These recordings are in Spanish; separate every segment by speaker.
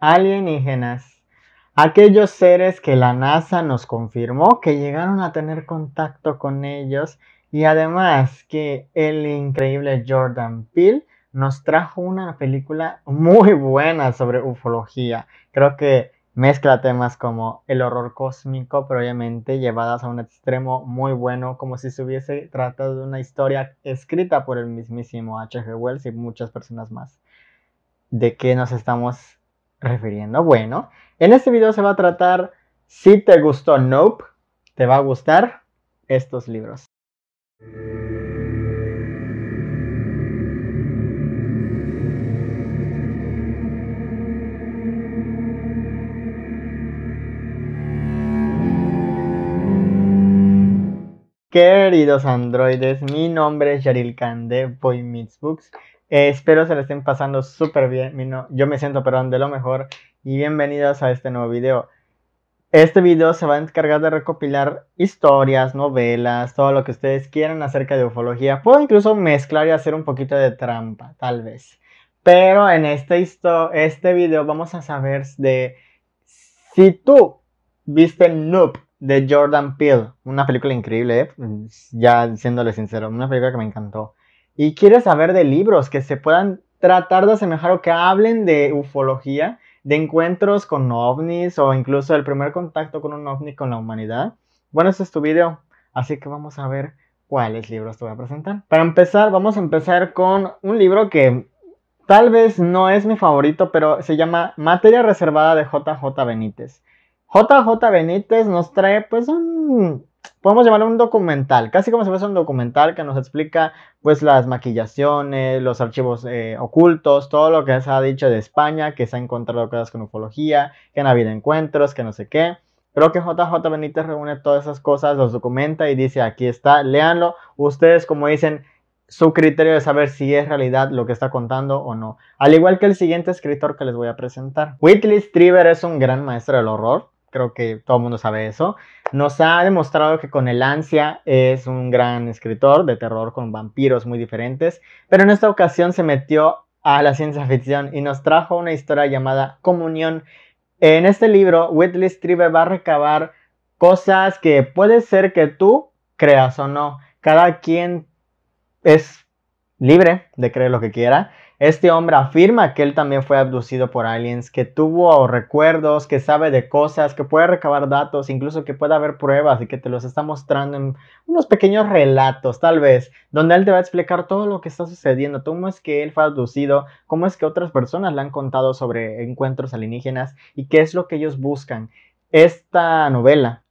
Speaker 1: alienígenas, aquellos seres que la NASA nos confirmó que llegaron a tener contacto con ellos y además que el increíble Jordan Peele nos trajo una película muy buena sobre ufología. Creo que mezcla temas como el horror cósmico, pero obviamente llevadas a un extremo muy bueno, como si se hubiese tratado de una historia escrita por el mismísimo H.G. Wells y muchas personas más. ¿De qué nos estamos refiriendo. Bueno, en este video se va a tratar si te gustó Nope, te va a gustar estos libros. Queridos androides, mi nombre es Yaril Khan de Boy Books eh, espero se lo estén pasando súper bien. Yo me siento, perdón, de lo mejor. Y bienvenidos a este nuevo video. Este video se va a encargar de recopilar historias, novelas, todo lo que ustedes quieran acerca de ufología. Puedo incluso mezclar y hacer un poquito de trampa, tal vez. Pero en este, este video vamos a saber de si tú viste Noob de Jordan Peele, una película increíble, eh, ya siéndole sincero, una película que me encantó y quieres saber de libros que se puedan tratar de asemejar o que hablen de ufología, de encuentros con ovnis o incluso el primer contacto con un ovni con la humanidad. Bueno, ese es tu video, así que vamos a ver cuáles libros te voy a presentar. Para empezar, vamos a empezar con un libro que tal vez no es mi favorito, pero se llama Materia Reservada de JJ Benítez. JJ Benítez nos trae pues un podemos llamarlo un documental, casi como si fuese un documental que nos explica pues las maquillaciones, los archivos eh, ocultos, todo lo que se ha dicho de España, que se ha encontrado cosas con ufología, que han habido encuentros, que no sé qué. Creo que JJ Benítez reúne todas esas cosas, los documenta y dice, aquí está, léanlo. Ustedes, como dicen, su criterio de saber si es realidad lo que está contando o no. Al igual que el siguiente escritor que les voy a presentar. Whitley Strieber es un gran maestro del horror creo que todo el mundo sabe eso. Nos ha demostrado que con el ansia es un gran escritor de terror con vampiros muy diferentes, pero en esta ocasión se metió a la ciencia ficción y nos trajo una historia llamada Comunión. En este libro, Whitley Strieber va a recabar cosas que puede ser que tú creas o no. Cada quien es libre de creer lo que quiera. Este hombre afirma que él también fue abducido por aliens, que tuvo recuerdos, que sabe de cosas, que puede recabar datos, incluso que puede haber pruebas y que te los está mostrando en unos pequeños relatos, tal vez, donde él te va a explicar todo lo que está sucediendo, cómo es que él fue abducido, cómo es que otras personas le han contado sobre encuentros alienígenas y qué es lo que ellos buscan. Esta novela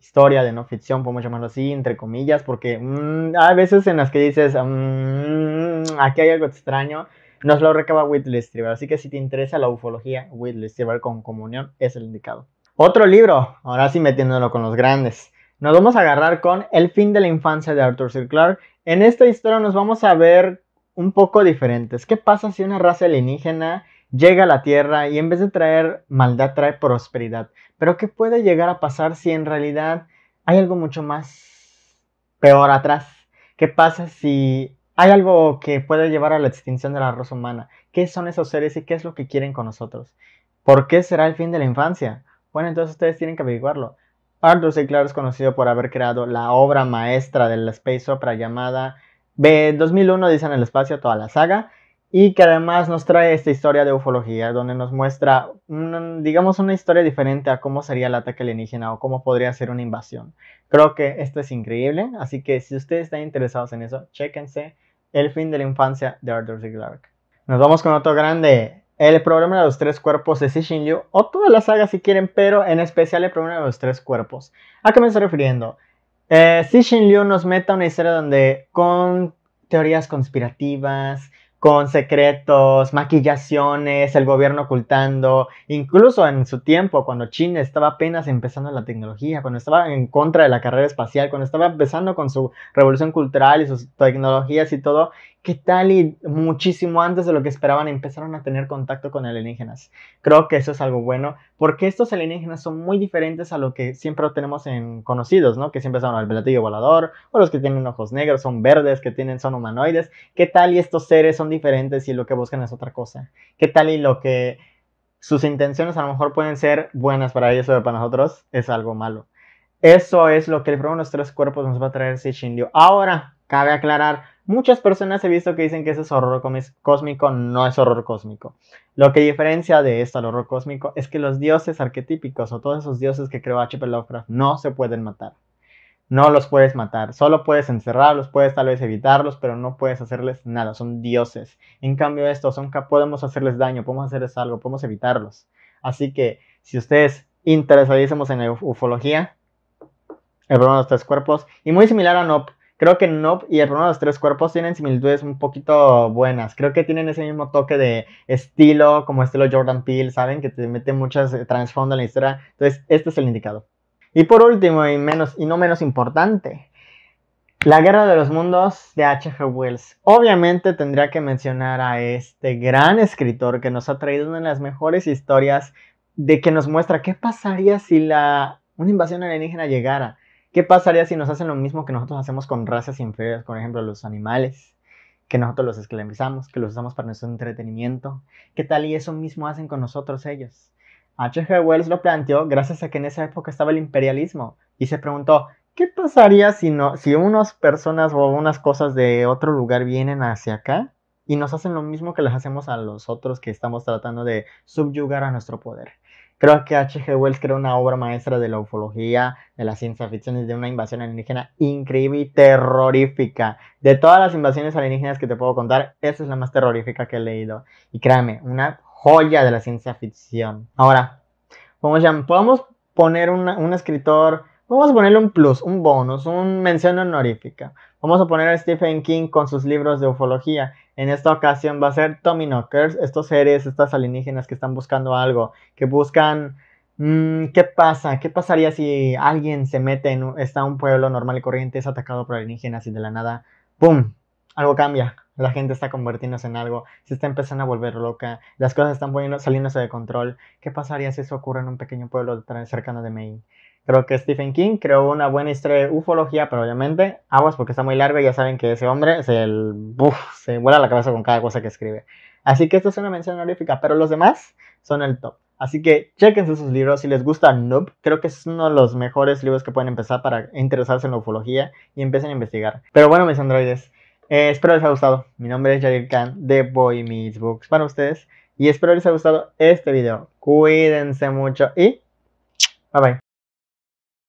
Speaker 1: historia de no ficción, podemos llamarlo así, entre comillas, porque mm, hay veces en las que dices, mm, aquí hay algo extraño, nos lo recaba Whitley Strieber, así que si te interesa la ufología, Whitley Strieber con comunión es el indicado. Otro libro, ahora sí metiéndolo con los grandes. Nos vamos a agarrar con El fin de la infancia de Arthur C. Clarke. En esta historia nos vamos a ver un poco diferentes. ¿Qué pasa si una raza alienígena llega a la tierra y en vez de traer maldad trae prosperidad. Pero ¿qué puede llegar a pasar si en realidad hay algo mucho más peor atrás? ¿Qué pasa si hay algo que puede llevar a la extinción de la raza humana? ¿Qué son esos seres y qué es lo que quieren con nosotros? ¿Por qué será el fin de la infancia? Bueno, entonces ustedes tienen que averiguarlo. Arthur C. Clarke es conocido por haber creado la obra maestra de la space opera llamada B 2001 en el espacio toda la saga y que además nos trae esta historia de ufología, donde nos muestra, digamos, una historia diferente a cómo sería el ataque alienígena o cómo podría ser una invasión. Creo que esto es increíble, así que si ustedes están interesados en eso, chéquense El fin de la infancia de Arthur C. Clarke. Nos vamos con otro grande, el problema de los tres cuerpos de Cixin Liu, o toda la saga si quieren, pero en especial el problema de los tres cuerpos. ¿A qué me estoy refiriendo? Eh, Cixin Liu nos mete a una historia donde con teorías conspirativas, con secretos, maquillaciones, el gobierno ocultando, incluso en su tiempo, cuando China estaba apenas empezando la tecnología, cuando estaba en contra de la carrera espacial, cuando estaba empezando con su revolución cultural y sus tecnologías y todo, ¿Qué tal? Y muchísimo antes de lo que esperaban empezaron a tener contacto con alienígenas. Creo que eso es algo bueno, porque estos alienígenas son muy diferentes a lo que siempre tenemos en conocidos, ¿no? Que siempre son el platillo volador, o los que tienen ojos negros, son verdes, que tienen, son humanoides. ¿Qué tal? Y estos seres son diferentes y lo que buscan es otra cosa. ¿Qué tal? Y lo que sus intenciones a lo mejor pueden ser buenas para ellos o para nosotros es algo malo. Eso es lo que el problema de los tres cuerpos nos va a traer si Ahora, cabe aclarar Muchas personas he visto que dicen que ese es horror cósmico, no es horror cósmico. Lo que diferencia de esto al horror cósmico es que los dioses arquetípicos o todos esos dioses que creó H.P. Lovecraft no se pueden matar. No los puedes matar, solo puedes encerrarlos, puedes tal vez evitarlos, pero no puedes hacerles nada, son dioses. En cambio estos son podemos hacerles daño, podemos hacerles algo, podemos evitarlos. Así que si ustedes interesadísimos en la ufología, el problema de los tres cuerpos, y muy similar a Nop, Creo que Nope y el problema de los tres cuerpos tienen similitudes un poquito buenas. Creo que tienen ese mismo toque de estilo, como estilo Jordan Peele, ¿saben? Que te mete muchas eh, transfondo en la historia. Entonces, este es el indicado. Y por último, y, menos, y no menos importante, La Guerra de los Mundos de H.G. Wells. Obviamente tendría que mencionar a este gran escritor que nos ha traído una de las mejores historias de que nos muestra qué pasaría si la, una invasión alienígena llegara ¿Qué pasaría si nos hacen lo mismo que nosotros hacemos con razas inferiores, por ejemplo, los animales? Que nosotros los esclavizamos, que los usamos para nuestro entretenimiento. ¿Qué tal y eso mismo hacen con nosotros ellos? H.G. Wells lo planteó gracias a que en esa época estaba el imperialismo y se preguntó, ¿qué pasaría si, no, si unas personas o unas cosas de otro lugar vienen hacia acá y nos hacen lo mismo que les hacemos a los otros que estamos tratando de subyugar a nuestro poder? Creo que H.G. Wells creó una obra maestra de la ufología, de la ciencia ficción y de una invasión alienígena increíble y terrorífica. De todas las invasiones alienígenas que te puedo contar, esa es la más terrorífica que he leído. Y créame, una joya de la ciencia ficción. Ahora, vamos ya podemos poner un escritor Vamos a ponerle un plus, un bonus, un mención honorífica. Vamos a poner a Stephen King con sus libros de ufología. En esta ocasión va a ser Tommy Knockers, estos seres, estas alienígenas que están buscando algo, que buscan mmm, qué pasa, qué pasaría si alguien se mete en un, está un pueblo normal y corriente, es atacado por alienígenas y de la nada, ¡pum! Algo cambia, la gente está convirtiéndose en algo, se está empezando a volver loca, las cosas están saliéndose de control. ¿Qué pasaría si eso ocurre en un pequeño pueblo cercano de Maine? Creo que Stephen King creó una buena historia de ufología, pero obviamente aguas porque está muy larga y ya saben que ese hombre se, el, se vuela la cabeza con cada cosa que escribe. Así que esta es una mención honorífica, pero los demás son el top. Así que chequense sus libros. Si les gusta Noob, creo que es uno de los mejores libros que pueden empezar para interesarse en la ufología y empiecen a investigar. Pero bueno, mis androides, eh, espero les haya gustado. Mi nombre es Jair Khan de Boy Meets Books para ustedes. Y espero les haya gustado este video. Cuídense mucho y bye bye.